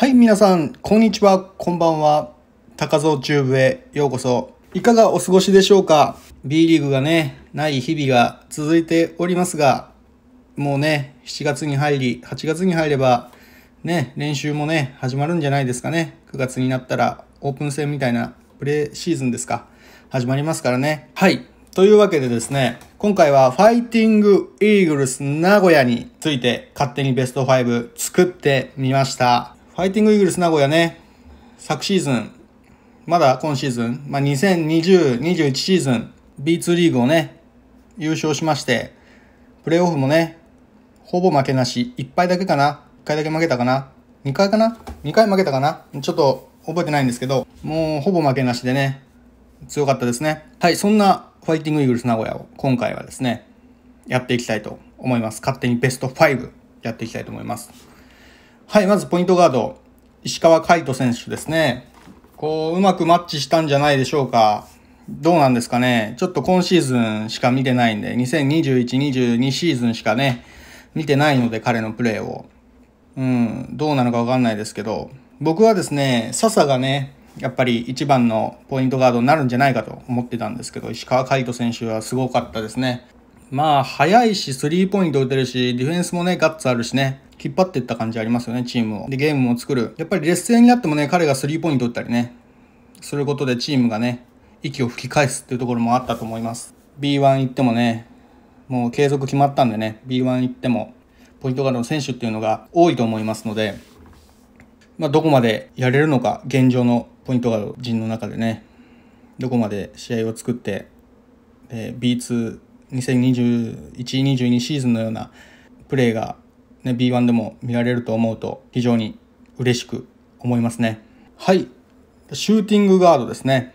はい皆さんこんにちはこんばんは高蔵チューブへようこそいかがお過ごしでしょうか B リーグがねない日々が続いておりますがもうね7月に入り8月に入ればね練習もね始まるんじゃないですかね9月になったらオープン戦みたいなプレーシーズンですか始まりますからねはいというわけでですね、今回はファイティングイーグルス名古屋について勝手にベスト5作ってみました。ファイティングイーグルス名古屋ね、昨シーズン、まだ今シーズン、まあ、2020、21シーズン、B2 リーグをね、優勝しまして、プレーオフもね、ほぼ負けなし、1敗だけかな ?1 回だけ負けたかな ?2 回かな ?2 回負けたかなちょっと覚えてないんですけど、もうほぼ負けなしでね、強かったですね。はい、そんなファイティングイーグルス名古屋を今回はですね、やっていきたいと思います。勝手にベスト5やっていきたいと思います。はい、まずポイントガード。石川海人選手ですね。こう、うまくマッチしたんじゃないでしょうか。どうなんですかね。ちょっと今シーズンしか見てないんで、2021、22シーズンしかね、見てないので、彼のプレーを。うん、どうなのかわかんないですけど、僕はですね、笹がね、やっぱり一番のポイントガードになるんじゃないかと思ってたんですけど、石川海人選手はすごかったですね。まあ、速いし、スリーポイント打てるし、ディフェンスもね、ガッツあるしね。引っ張っていった感じありますよね、チームを。で、ゲームも作る。やっぱり劣勢になってもね、彼がスリーポイント打ったりね、することでチームがね、息を吹き返すっていうところもあったと思います。B1 行ってもね、もう継続決まったんでね、B1 行っても、ポイントガードの選手っていうのが多いと思いますので、まあ、どこまでやれるのか、現状のポイントガード陣の中でね、どこまで試合を作って、B2、2021-22シーズンのようなプレーがね、B1 でも見られると思うと非常に嬉しく思いますね。はい。シューティングガードですね。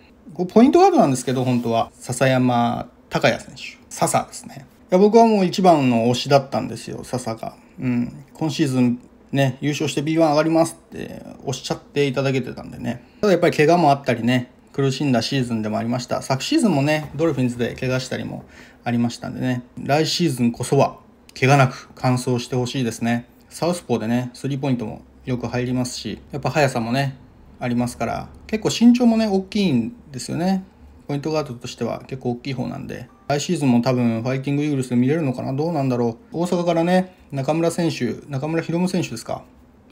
ポイントガードなんですけど、本当は。笹山高也選手。笹ですね。いや僕はもう一番の推しだったんですよ、笹が。うん。今シーズンね、優勝して B1 上がりますっておっしゃっていただけてたんでね。ただやっぱり怪我もあったりね、苦しんだシーズンでもありました。昨シーズンもね、ドルフィンズで怪我したりもありましたんでね、来シーズンこそは怪我なく完走してほしいですね。サウスポーでね、スリーポイントもよく入りますし、やっぱ速さもね、ありますから、結構身長もね、大きいんですよね。ポイントガードとしては結構大きい方なんで、来シーズンも多分ファイティングイーグルスで見れるのかなどうなんだろう。大阪からね、中村選手、中村宏夢選手ですか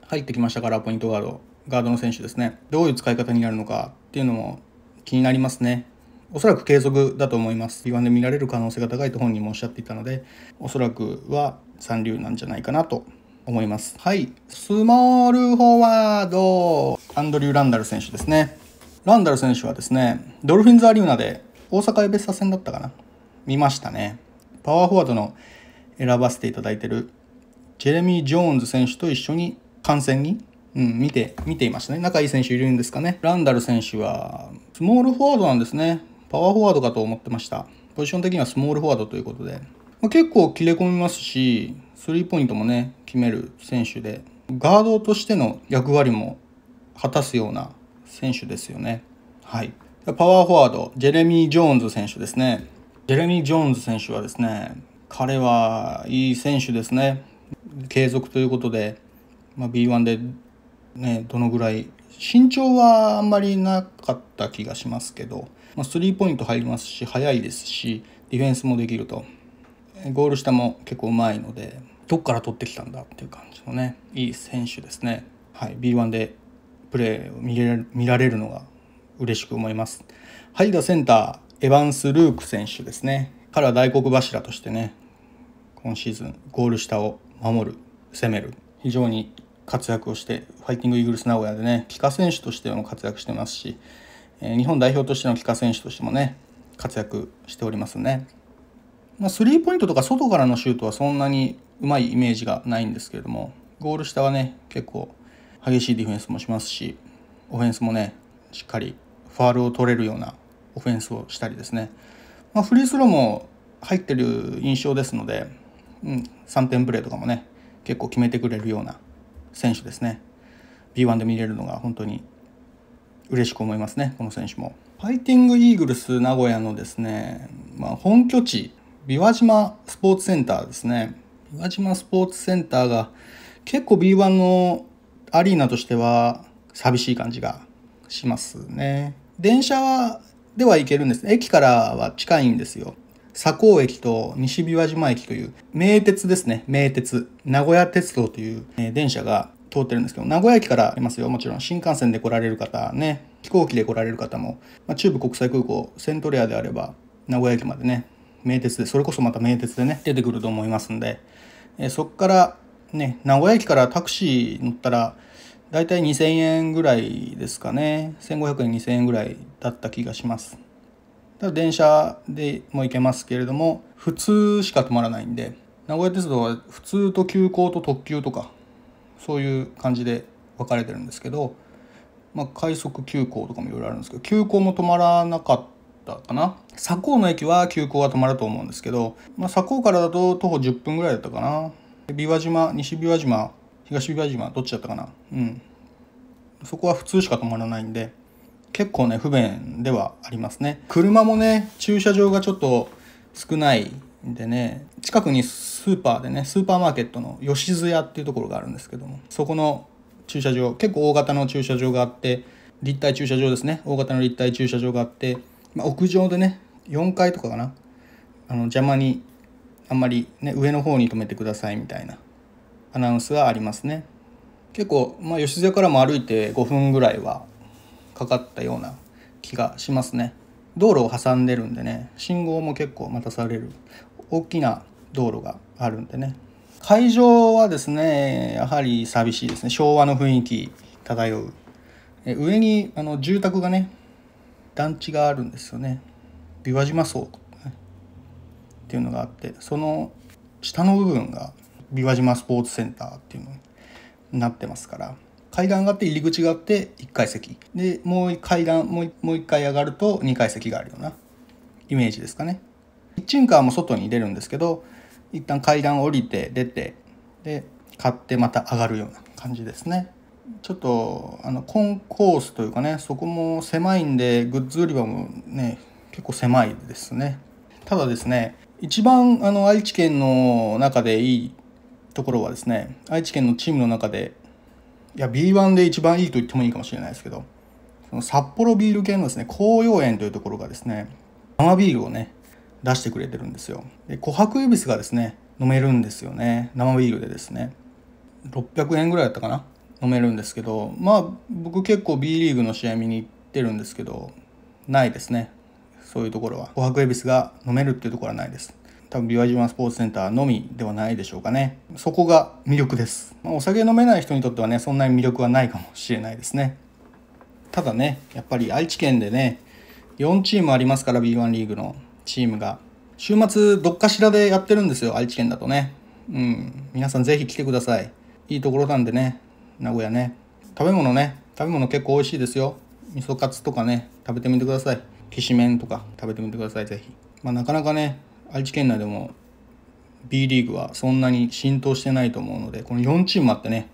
入ってきましたから、ポイントガード、ガードの選手ですね。どういう使い方になるのかっていうのも気になりますね。おそらく継続だと思います。岩で見られる可能性が高いと本人もおっしゃっていたので、おそらくは三流なんじゃないかなと思います。はい。スモールフォワード、アンドリュー・ランダル選手ですね。ランダル選手はですね、ドルフィンズアリーナで大阪エベッサ戦だったかな見ましたね。パワーフォワードの選ばせていただいてるジェレミー・ジョーンズ選手と一緒に観戦に、うん、見て、見ていましたね。仲いい選手いるんですかね。ランダル選手は、スモールフォワードなんですね。パワーフォワードかと思ってました。ポジション的にはスモールフォワードということで、まあ、結構切れ込みますし、スリーポイントもね、決める選手で、ガードとしての役割も果たすような選手ですよね。はい。パワーフォワード、ジェレミー・ジョーンズ選手ですね。ジェレミー・ジョーンズ選手はですね、彼はいい選手ですね。継続ということで、まあ、B1 で、ね、どのぐらい、身長はあんまりなかった気がしますけど、まあ、スリーポイント入りますし、速いですし、ディフェンスもできると。ゴール下も結構うまいので、どっから取ってきたんだっていう感じのね、いい選手ですね。はい、B1 でプレーを見れ見られるのが嬉しく思います。入い、がセンター、エヴァンス・ルーク選手ですね。から大黒柱としてね、今シーズンゴール下を守る、攻める、非常に活躍をして、ファイティングイーグルス名古屋でね、帰化選手としても活躍してますし、日本代表としての帰化選手としてもね活躍しておりますね。まあ、スリーポイントとか外からのシュートはそんなにうまいイメージがないんですけれどもゴール下はね結構激しいディフェンスもしますしオフェンスもねしっかりファールを取れるようなオフェンスをしたりですね、まあ、フリースローも入ってる印象ですので、うん、3点プレーとかもね結構決めてくれるような選手ですね B1 で見れるのが本当に嬉しく思いますね、この選手も。ファイティングイーグルス名古屋のですね、まあ、本拠地、琵琶島スポーツセンターですね。琵琶島スポーツセンターが結構 B1 のアリーナとしては寂しい感じがしますね。電車はでは行けるんです駅からは近いんですよ。佐高駅と西琵琶島駅という名鉄ですね。名鉄。名古屋鉄道という電車が通ってるんですけど、名古屋駅からありますよ。もちろん新幹線で来られる方ね、飛行機で来られる方も、まあ、中部国際空港、セントレアであれば、名古屋駅までね、名鉄で、それこそまた名鉄でね、出てくると思いますんで、えー、そっからね、名古屋駅からタクシー乗ったら、だいたい2000円ぐらいですかね。1500円、2000円ぐらいだった気がします。ただ電車でも行けますけれども、普通しか止まらないんで、名古屋鉄道は普通と急行と特急とかそういう感じで分かれてるんですけど、まあ、快速急行とかもいろいろあるんですけど急行も止まらなかったかな左高の駅は急行が止まると思うんですけど、まあ、左高からだと徒歩10分ぐらいだったかな琵琶島西琵琶島東琵琶島どっちだったかなうんそこは普通しか止まらないんで結構ね不便ではありますね車もね駐車場がちょっと少ないでね近くにスーパーでねスーパーマーケットの吉津屋っていうところがあるんですけどもそこの駐車場結構大型の駐車場があって立体駐車場ですね大型の立体駐車場があって、まあ、屋上でね4階とかかなあの邪魔にあんまり、ね、上の方に止めてくださいみたいなアナウンスがありますね結構、まあ、吉津屋からも歩いて5分ぐらいはかかったような気がしますね道路を挟んでるんでね信号も結構待たされる大きな道路があるんでね会場はですねやはり寂しいですね昭和の雰囲気漂う上にあの住宅がね団地があるんですよね琵琶島荘っていうのがあってその下の部分が琵琶島スポーツセンターっていうのになってますから階段があって入り口があって1階席でもう階段もう1回上がると2階席があるようなイメージですかね。キッチンカーも外に出るんですけど一旦階段降りて出てで買ってまた上がるような感じですねちょっとあのコンコースというかねそこも狭いんでグッズ売り場もね結構狭いですねただですね一番あの愛知県の中でいいところはですね愛知県のチームの中でいや B1 で一番いいと言ってもいいかもしれないですけどその札幌ビール系のですね紅葉園というところがですね生ビールをね出してくれてるんですよ。で琥珀ユビスがですね、飲めるんですよね。生ビールでですね。600円ぐらいだったかな飲めるんですけど、まあ僕結構 B リーグの試合見に行ってるんですけど、ないですね。そういうところは。琥珀エビスが飲めるっていうところはないです。多分、ビワ島スポーツセンターのみではないでしょうかね。そこが魅力です。まあ、お酒飲めない人にとってはね、そんなに魅力はないかもしれないですね。ただね、やっぱり愛知県でね、4チームありますから、B1 リーグの。チームが。週末、どっかしらでやってるんですよ、愛知県だとね。うん。皆さんぜひ来てください。いいところなんでね、名古屋ね。食べ物ね、食べ物結構美味しいですよ。味噌カツとかね、食べてみてください。きしめんとか食べてみてください、ぜひ。まあ、なかなかね、愛知県内でも B リーグはそんなに浸透してないと思うので、この4チームあってね、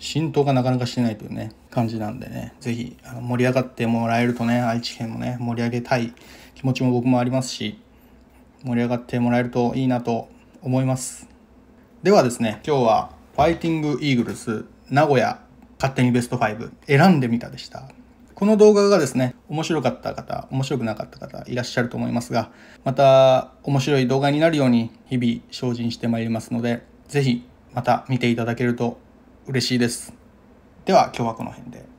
浸透がなかなかしてないというね、感じなんでね、ぜひあの盛り上がってもらえるとね、愛知県もね、盛り上げたい気持ちも僕もありますし、盛り上がってもらえるといいなと思います。ではですね、今日はファイティングイーグルス名古屋勝手にベスト5選んでみたでした。この動画がですね、面白かった方、面白くなかった方いらっしゃると思いますが、また面白い動画になるように日々精進してまいりますので、ぜひまた見ていただけると嬉しいです。では今日はこの辺で。